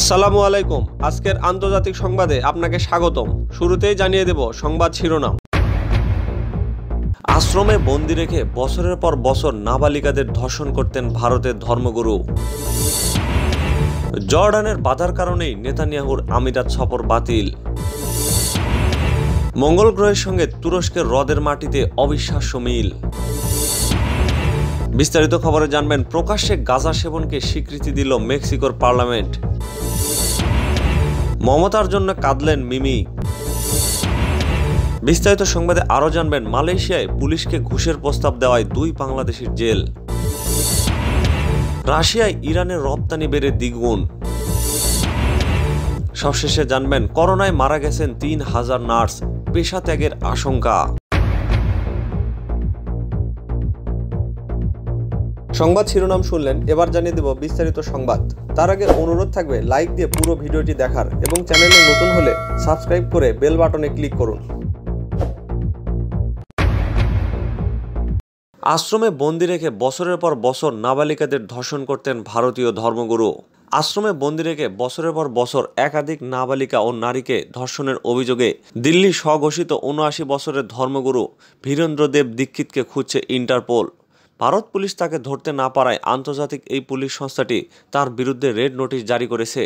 আসসালামু আলাইকুম আজকের আন্তর্জাতিক সংবাদে আপনাকে স্বাগতম শুরুতেই জানিয়ে দেব সংবাদ শিরোনাম আশ্রমে বন্দি রেখে বছরের পর বছর নাবালিকাদের ধর্ষণ করতেন ভারতের ধর্মগুরু জর্ডানের বাধার কারণেই নেতানিয়াহুর আমিরাত সফর বাতিল মঙ্গল গ্রহের সঙ্গে তুরস্কের হ্রদের মাটিতে অবিশ্বাস্য মিল বিস্তারিত খবরে জানবেন প্রকাশ্যে গাজা সেবনকে স্বীকৃতি দিল মেক্সিকোর পার্লামেন্ট মমতার জন্য কাঁদলেন মিমি বিস্তারিত সংবাদে আরও জানবেন মালয়েশিয়ায় পুলিশকে ঘুষের প্রস্তাব দেওয়ায় দুই বাংলাদেশের জেল রাশিয়ায় ইরানের রপ্তানি বেড়ে দ্বিগুণ সবশেষে জানবেন করোনায় মারা গেছেন তিন হাজার নার্স পেশা ত্যাগের আশঙ্কা সংবাদ শিরোনাম শুনলেন এবার জানিয়ে দেব বিস্তারিত সংবাদ তার আগে অনুরোধ থাকবে লাইক দিয়ে পুরো ভিডিওটি দেখার এবং চ্যানেলে নতুন হলে সাবস্ক্রাইব করে বেল বাটনে ক্লিক করুন আশ্রমে বন্দি রেখে বছরের পর বছর নাবালিকাদের ধর্ষণ করতেন ভারতীয় ধর্মগুরু আশ্রমে বন্দি রেখে বছরের পর বছর একাধিক নাবালিকা ও নারীকে ধর্ষণের অভিযোগে দিল্লি স্বঘোষিত উনআশি বছরের ধর্মগুরু দেব দীক্ষিতকে খুঁজছে ইন্টারপোল ভারত পুলিশ তাকে ধরতে না পারায় আন্তর্জাতিক এই পুলিশ সংস্থাটি তার বিরুদ্ধে রেড নোটিশ জারি করেছে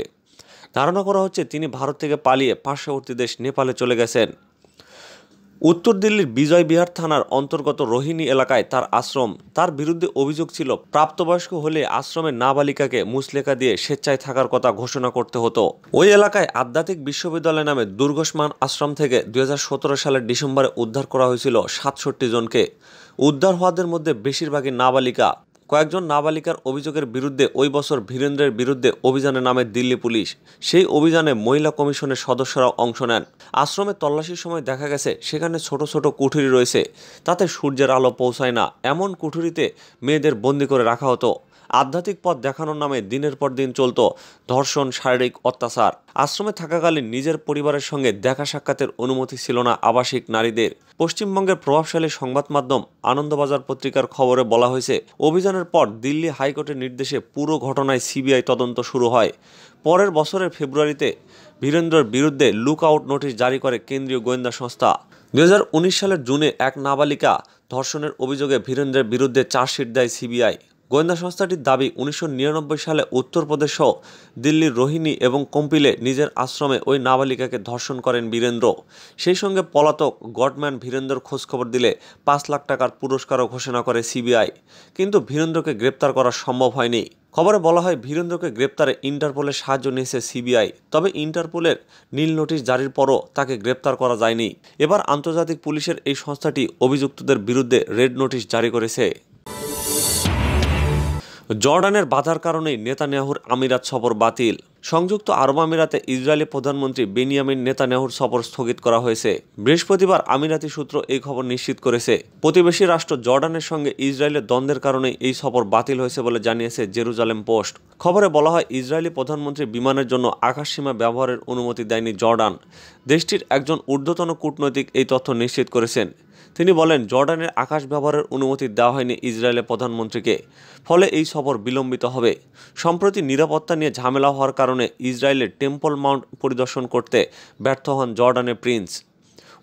ধারণা করা হচ্ছে তিনি ভারত থেকে পালিয়ে পার্শ্ববর্তী দেশ নেপালে চলে গেছেন উত্তর দিল্লির বিজয় বিহার থানার অন্তর্গত রোহিণী এলাকায় তার আশ্রম তার বিরুদ্ধে অভিযোগ ছিল প্রাপ্তবয়স্ক হলে আশ্রমের নাবালিকাকে মুসলেখা দিয়ে স্বেচ্ছায় থাকার কথা ঘোষণা করতে হতো ওই এলাকায় আধ্যাত্মিক বিশ্ববিদ্যালয় নামে দুর্গসমান আশ্রম থেকে দুই সালের ডিসেম্বরে উদ্ধার করা হয়েছিল সাতষট্টি জনকে উদ্ধার হওয়াদের মধ্যে বেশিরভাগই নাবালিকা কয়েকজন নাবালিকার অভিযোগের বিরুদ্ধে ওই বছর ভীরেন্দ্রের বিরুদ্ধে অভিযানে নামে দিল্লি পুলিশ সেই অভিযানে মহিলা কমিশনের সদস্যরাও অংশ নেন আশ্রমে তল্লাশির সময় দেখা গেছে সেখানে ছোট ছোট কুঠুরি রয়েছে তাতে সূর্যের আলো পৌঁছায় না এমন কুঠুরিতে মেয়েদের বন্দি করে রাখা হতো আধ্যাত্মিক পথ দেখানোর নামে দিনের পর দিন চলত ধর্ষণ শারীরিক অত্যাচার আশ্রমে থাকাকালীন নিজের পরিবারের সঙ্গে দেখা সাক্ষাতের অনুমতি ছিল না আবাসিক নারীদের পশ্চিমবঙ্গের প্রভাবশালী সংবাদ মাধ্যম আনন্দবাজার পত্রিকার খবরে বলা হয়েছে অভিযানের পর দিল্লি হাইকোর্টের নির্দেশে পুরো ঘটনায় সিবিআই তদন্ত শুরু হয় পরের বছরের ফেব্রুয়ারিতে বীরেন্দ্রর বিরুদ্ধে লুক আউট নোটিশ জারি করে কেন্দ্রীয় গোয়েন্দা সংস্থা দু সালের জুনে এক নাবালিকা ধর্ষণের অভিযোগে বীরেন্দ্রের বিরুদ্ধে চার্জশিট দেয় সিবিআই গোয়েন্দা সংস্থাটির দাবি উনিশশো সালে উত্তরপ্রদেশ সহ দিল্লির রোহিণী এবং কম্পিলে নিজের আশ্রমে ওই নাবালিকাকে ধর্ষণ করেন বীরেন্দ্র সেই সঙ্গে পলাতক গডম্যান ভীরেন্দ্র খোঁজখবর দিলে পাঁচ লাখ টাকার পুরস্কারও ঘোষণা করে সিবিআই কিন্তু ভীরেন্দ্রকে গ্রেপ্তার করা সম্ভব হয়নি খবরে বলা হয় ভীরেন্দ্রকে গ্রেপ্তারে ইন্টারপোলের সাহায্য নিয়েছে সিবিআই তবে ইন্টারপোলের নীল নোটিশ জারির পরও তাকে গ্রেপ্তার করা যায়নি এবার আন্তর্জাতিক পুলিশের এই সংস্থাটি অভিযুক্তদের বিরুদ্ধে রেড নোটিশ জারি করেছে জর্ডানের বাধার কারণেই নেতানিয়াহুর আমিরাত সফর বাতিল সংযুক্ত আরব আমিরাতে ইসরায়েলি প্রধানমন্ত্রী বেনিয়ামিন নেতানিয়াহুর সফর স্থগিত করা হয়েছে বৃহস্পতিবার আমিরাতি সূত্র এই খবর নিশ্চিত করেছে প্রতিবেশী রাষ্ট্র জর্ডানের সঙ্গে ইসরায়েলের দ্বন্দ্বের কারণে এই সফর বাতিল হয়েছে বলে জানিয়েছে জেরুজালেম পোস্ট খবরে বলা হয় ইসরায়েলি প্রধানমন্ত্রী বিমানের জন্য আকাশসীমা ব্যবহারের অনুমতি দেয়নি জর্ডান দেশটির একজন ঊর্ধ্বতন কূটনৈতিক এই তথ্য নিশ্চিত করেছেন তিনি বলেন জর্ডানের আকাশ ব্যবহারের অনুমতি দেওয়া হয়নি ইসরায়েলের প্রধানমন্ত্রীকে ফলে এই সফর বিলম্বিত হবে সম্প্রতি নিরাপত্তা নিয়ে ঝামেলা হওয়ার কারণে ইসরায়েলের টেম্পল মাউন্ট পরিদর্শন করতে ব্যর্থ হন জর্ডানের প্রিন্স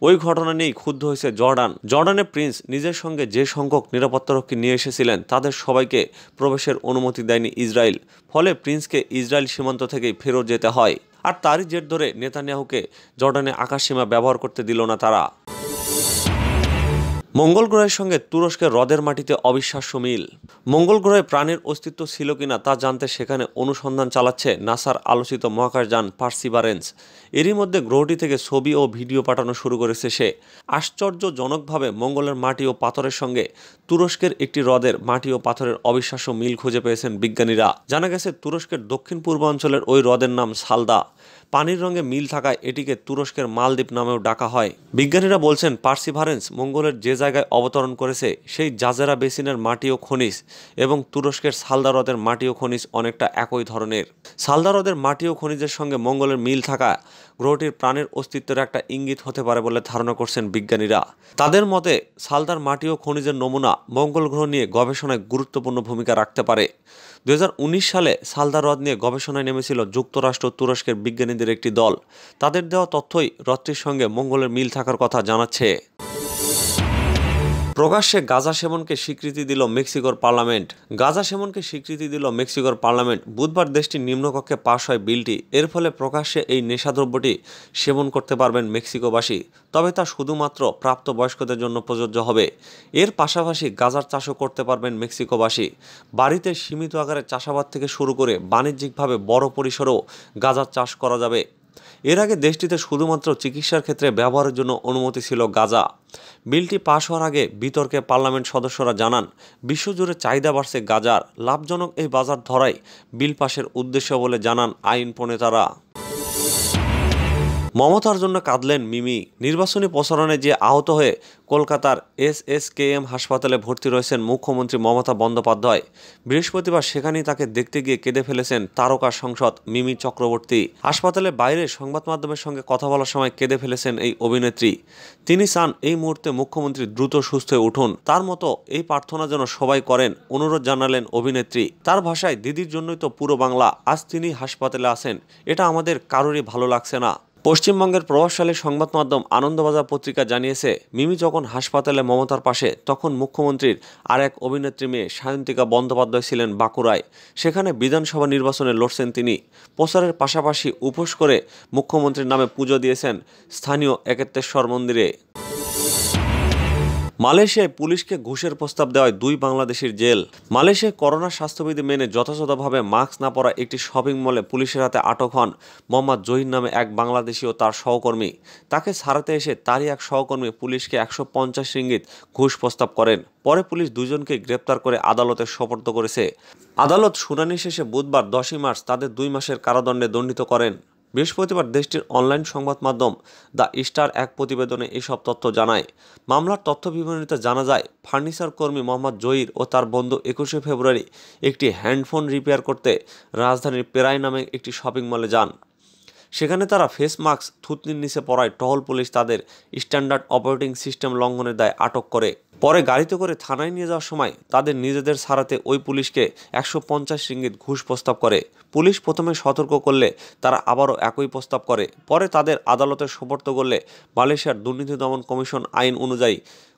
ওই ঘটনা নিয়েই ক্ষুব্ধ হয়েছে জর্ডান জর্ডানের প্রিন্স নিজের সঙ্গে যে সংখ্যক নিরাপত্তারক্ষী নিয়ে এসেছিলেন তাদের সবাইকে প্রবেশের অনুমতি দেয়নি ইসরায়েল ফলে প্রিন্সকে ইসরায়েল সীমান্ত থেকেই ফেরত যেতে হয় আর তারই জের ধরে নেতানিয়াহুকে জর্ডানে আকাশ সীমা ব্যবহার করতে দিল না তারা মঙ্গল গ্রহের সঙ্গে তুরস্কের হ্রদের মাটিতে অবিশ্বাস্য মিল মঙ্গল গ্রহে প্রাণের অস্তিত্ব ছিল কিনা তা জানতে সেখানে অনুসন্ধান চালাচ্ছে নাসার আলোচিত মহাকাশযান পার্সিভারেন্স এরই মধ্যে গ্রহটি থেকে ছবি ও ভিডিও পাঠানো শুরু করেছে সে আশ্চর্যজনকভাবে মঙ্গলের মাটি ও পাথরের সঙ্গে তুরস্কের একটি হ্রদের মাটি ও পাথরের অবিশ্বাস্য মিল খুঁজে পেয়েছেন বিজ্ঞানীরা জানা গেছে তুরস্কের দক্ষিণ পূর্বাঞ্চলের ওই হ্রদের নাম সালদা পানির রঙে মিল থাকায় এটিকে তুরস্কের মালদ্বীপ নামেও ডাকা হয় বিজ্ঞানীরা বলছেন পার্সিভারেন্স মঙ্গলের যে জায়গায় অবতরণ করেছে সেই জাজেরা বেসিনের মাটি ও খনিজ এবং তুরস্কের সালদা হ্রদের মাটি ও খনিজ অনেকটা একই ধরনের সালদা হ্রদের মাটি ও খনিজের সঙ্গে মঙ্গলের মিল থাকা গ্রহটির প্রাণের অস্তিত্বের একটা ইঙ্গিত হতে পারে বলে ধারণা করছেন বিজ্ঞানীরা তাদের মতে সালদার মাটি ও খনিজের নমুনা মঙ্গল গ্রহ নিয়ে গবেষণায় গুরুত্বপূর্ণ ভূমিকা রাখতে পারে দু সালে সালদা হ্রদ নিয়ে গবেষণায় নেমেছিল যুক্তরাষ্ট্র তুরস্কের বিজ্ঞানীদের একটি দল তাদের দেওয়া তথ্যই হ্রদটির সঙ্গে মঙ্গলের মিল থাকার কথা জানাচ্ছে প্রকাশ্যে গাজা সেবনকে স্বীকৃতি দিল মেক্সিকোর পার্লামেন্ট গাজা সেবনকে স্বীকৃতি দিল মেক্সিকোর পার্লামেন্ট বুধবার দেশটির নিম্নকক্ষে পাশ হয় বিলটি এর ফলে প্রকাশ্যে এই নেশাদ্রব্যটি সেবন করতে পারবেন মেক্সিকোবাসী তবে তা শুধুমাত্র প্রাপ্তবয়স্কদের জন্য প্রযোজ্য হবে এর পাশাপাশি গাজার চাষও করতে পারবেন মেক্সিকোবাসী বাড়িতে সীমিত আকারে চাষাবাদ থেকে শুরু করে বাণিজ্যিকভাবে বড় পরিসরেও গাজার চাষ করা যাবে এর আগে দেশটিতে শুধুমাত্র চিকিৎসার ক্ষেত্রে ব্যবহারের জন্য অনুমতি ছিল গাঁজা বিলটি পাশ হওয়ার আগে বিতর্কে পার্লামেন্ট সদস্যরা জানান বিশ্বজুড়ে চাহিদা বাড়ছে গাজার লাভজনক এই বাজার ধরাই বিল পাশের উদ্দেশ্য বলে জানান আইন প্রণেতারা মমতার জন্য কাঁদলেন মিমি নির্বাচনী প্রচারণে যে আহত হয়ে কলকাতার এস এস কে এম হাসপাতালে ভর্তি রয়েছেন মুখ্যমন্ত্রী মমতা বন্দ্যোপাধ্যায় বৃহস্পতিবার সেখানেই তাকে দেখতে গিয়ে কেঁদে ফেলেছেন তারকা সংসদ মিমি চক্রবর্তী হাসপাতালের বাইরে সংবাদ মাধ্যমের সঙ্গে কথা বলার সময় কেঁদে ফেলেছেন এই অভিনেত্রী তিনি চান এই মুহূর্তে মুখ্যমন্ত্রী দ্রুত সুস্থ হয়ে উঠুন তার মতো এই প্রার্থনা যেন সবাই করেন অনুরোধ জানালেন অভিনেত্রী তার ভাষায় দিদির জন্যই তো পুরো বাংলা আজ তিনি হাসপাতালে আছেন এটা আমাদের কারোরই ভালো লাগছে না পশ্চিমবঙ্গের প্রভাবশালী সংবাদ মাধ্যম আনন্দবাজার পত্রিকা জানিয়েছে মিমি যখন হাসপাতালে মমতার পাশে তখন মুখ্যমন্ত্রীর আর এক অভিনেত্রী মেয়ে সায়ন্তিকা বন্দ্যোপাধ্যায় ছিলেন বাঁকুড়ায় সেখানে বিধানসভা নির্বাচনে লড়ছেন তিনি প্রচারের পাশাপাশি উপোস করে মুখ্যমন্ত্রীর নামে পুজো দিয়েছেন স্থানীয় একেত্তেশ্বর মন্দিরে মালয়েশিয়ায় পুলিশকে ঘুষের প্রস্তাব দেওয়ায় দুই বাংলাদেশির জেল মালয়েশিয়ায় করোনা স্বাস্থ্যবিধি মেনে যথাযথভাবে মাস্ক না পরা একটি শপিং মলে পুলিশের হাতে আটক হন মোহাম্মদ জহির নামে এক বাংলাদেশি ও তার সহকর্মী তাকে ছাড়াতে এসে তারই এক সহকর্মী পুলিশকে একশো পঞ্চাশ রিঙ্গিত ঘুষ প্রস্তাব করেন পরে পুলিশ দুজনকে গ্রেপ্তার করে আদালতে সপর্দ করেছে আদালত শুনানি শেষে বুধবার দশই মার্চ তাদের দুই মাসের কারাদণ্ডে দণ্ডিত করেন বৃহস্পতিবার দেশটির অনলাইন সংবাদ মাধ্যম দ্য স্টার এক প্রতিবেদনে এসব তথ্য জানায় মামলার তথ্য বিবরণীতে জানা যায় ফার্নিচার কর্মী মোহাম্মদ জহির ও তার বন্ধু একুশে ফেব্রুয়ারি একটি হ্যান্ডফোন রিপেয়ার করতে রাজধানীর পেরাই নামে একটি শপিং মলে যান সেখানে তারা ফেস মাস্ক থুতনির নিচে পড়ায় টহল পুলিশ তাদের স্ট্যান্ডার্ড অপারেটিং সিস্টেম লঙ্ঘনের দায় আটক করে পরে গাড়িতে করে থানায় নিয়ে যাওয়ার সময় তাদের নিজেদের সারাতে ওই পুলিশকে একশো পঞ্চাশ রিঙ্গিত ঘুষ প্রস্তাব করে পুলিশ প্রথমে সতর্ক করলে তারা আবারও একই প্রস্তাব করে পরে তাদের আদালতে সমর্থ করলে মালয়েশিয়ার দুর্নীতি দমন কমিশন আইন অনুযায়ী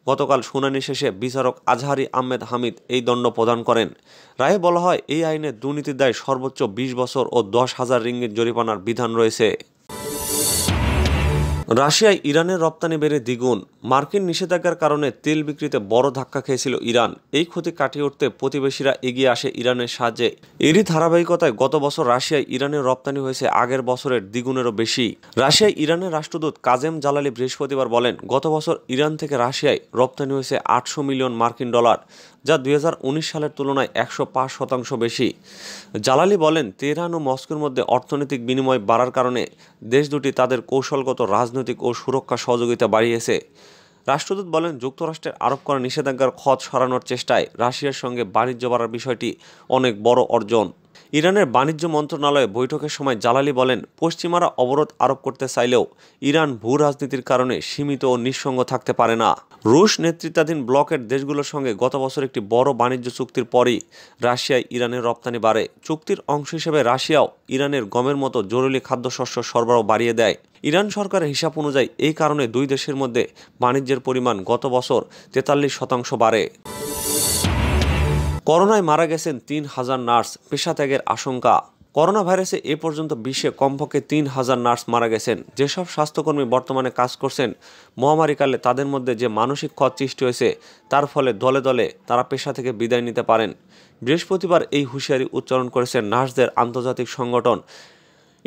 গতকাল শুনানি শেষে বিচারক আজহারি আহমেদ হামিদ এই দণ্ড প্রদান করেন রায়ে বলা হয় এই আইনে দুর্নীতির দায় সর্বোচ্চ বিশ বছর ও দশ হাজার রিঙ্গিত জরিমানার বিধান রয়েছে রাশিয়ায় ইরানের রপ্তানি বেড়ে দ্বিগুণ মার্কিন নিষেধাজ্ঞার কারণে তেল বিক্রিতে বড় ধাক্কা খেয়েছিল ইরান এই ক্ষতি কাটিয়ে উঠতে প্রতিবেশীরা এগিয়ে আসে ইরানের সাহায্যে এরই ধারাবাহিকতায় গত বছর রাশিয়ায় ইরানের রপ্তানি হয়েছে আগের বছরের দ্বিগুণেরও বেশি রাশিয়ায় ইরানের রাষ্ট্রদূত কাজেম জালালি বৃহস্পতিবার বলেন গত বছর ইরান থেকে রাশিয়ায় রপ্তানি হয়েছে আটশো মিলিয়ন মার্কিন ডলার যা দুই সালের তুলনায় একশো শতাংশ বেশি জালালি বলেন তেহরান ও মস্কোর মধ্যে অর্থনৈতিক বিনিময় বাড়ার কারণে দেশ দুটি তাদের কৌশলগত রাজনৈতিক ও সুরক্ষা সহযোগিতা বাড়িয়েছে রাষ্ট্রদূত বলেন যুক্তরাষ্ট্রের আরোপ করা নিষেধাজ্ঞার খত সরানোর চেষ্টায় রাশিয়ার সঙ্গে বাণিজ্য বাড়ার বিষয়টি অনেক বড় অর্জন ইরানের বাণিজ্য মন্ত্রণালয়ে বৈঠকের সময় জালালি বলেন পশ্চিমারা অবরোধ আরোপ করতে চাইলেও ইরান ভূ রাজনীতির কারণে সীমিত ও নিঃসঙ্গ থাকতে পারে না রুশ নেতৃত্বাধীন ব্লকের দেশগুলোর সঙ্গে গত বছর একটি বড় বাণিজ্য চুক্তির পরই রাশিয়ায় ইরানের রপ্তানি বাড়ে চুক্তির অংশ হিসেবে রাশিয়াও ইরানের গমের মতো জরুরি খাদ্যশস্য সরবরাহ বাড়িয়ে দেয় ইরান সরকারের হিসাব অনুযায়ী এই কারণে দুই দেশের মধ্যে বাণিজ্যের পরিমাণ গত বছর তেতাল্লিশ শতাংশ বাড়ে করোনায় মারা গেছেন তিন হাজার নার্স পেশাত্যাগের আশঙ্কা করোনা ভাইরাসে এ পর্যন্ত বিশ্বে কমপক্ষে তিন হাজার নার্স মারা গেছেন যেসব স্বাস্থ্যকর্মী বর্তমানে কাজ করছেন মহামারীকালে তাদের মধ্যে যে মানসিক ক্ষত সৃষ্টি হয়েছে তার ফলে দলে দলে তারা পেশা থেকে বিদায় নিতে পারেন বৃহস্পতিবার এই হুঁশিয়ারি উচ্চারণ করেছেন নার্সদের আন্তর্জাতিক সংগঠন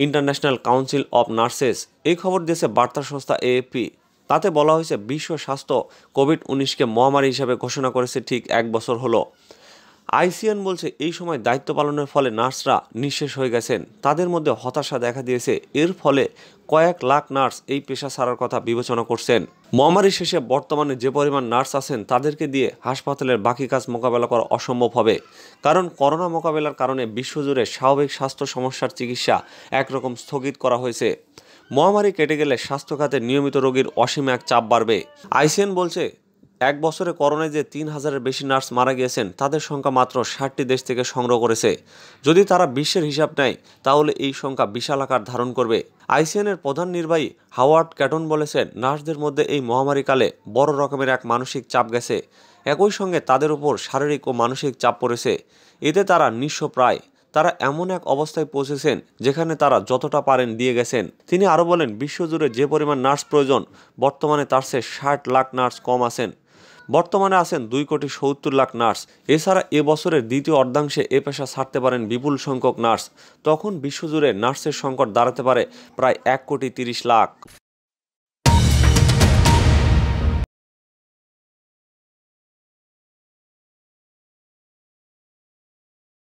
ইন্টারন্যাশনাল কাউন্সিল অব নার্সেস এই খবর দিয়েছে বার্তা সংস্থা এএপি তাতে বলা হয়েছে বিশ্ব স্বাস্থ্য কোভিড উনিশকে মহামারী হিসেবে ঘোষণা করেছে ঠিক এক বছর হলো আইসিএন বলছে এই সময় দায়িত্ব পালনের ফলে নার্সরা নিঃশেষ হয়ে গেছেন তাদের মধ্যে হতাশা দেখা দিয়েছে এর ফলে কয়েক লাখ নার্স এই পেশা ছাড়ার কথা বিবেচনা করছেন মহামারী শেষে বর্তমানে যে পরিমাণ নার্স আছেন তাদেরকে দিয়ে হাসপাতালের বাকি কাজ মোকাবেলা করা অসম্ভব হবে কারণ করোনা মোকাবেলার কারণে বিশ্বজুড়ে স্বাভাবিক স্বাস্থ্য সমস্যার চিকিৎসা একরকম স্থগিত করা হয়েছে মহামারী কেটে গেলে স্বাস্থ্য খাতে নিয়মিত রোগীর অসীম এক চাপ বাড়বে আইসিএন বলছে এক বছরে করোনায় যে তিন হাজারের বেশি নার্স মারা গিয়েছেন তাদের সংখ্যা মাত্র ষাটটি দেশ থেকে সংগ্রহ করেছে যদি তারা বিশ্বের হিসাব নেয় তাহলে এই সংখ্যা বিশাল আকার ধারণ করবে আইসিএনের প্রধান নির্বাহী হাওয়ার্ড ক্যাটন বলেছেন নার্সদের মধ্যে এই মহামারীকালে বড় রকমের এক মানসিক চাপ গেছে একই সঙ্গে তাদের উপর শারীরিক ও মানসিক চাপ পড়েছে এতে তারা নিঃস্ব প্রায় তারা এমন এক অবস্থায় পৌঁছেছেন যেখানে তারা যতটা পারেন দিয়ে গেছেন তিনি আরও বলেন বিশ্বজুড়ে যে পরিমাণ নার্স প্রয়োজন বর্তমানে তার সে ষাট লাখ নার্স কম আছেন বর্তমানে আছেন দুই কোটি সত্তর লাখ নার্স এছাড়া এবছরের দ্বিতীয় অর্ধাংশে এ পেশা ছাড়তে পারেন বিপুল সংখ্যক নার্স তখন বিশ্বজুড়ে নার্সের সংকট দাঁড়াতে পারে প্রায় এক কোটি তিরিশ লাখ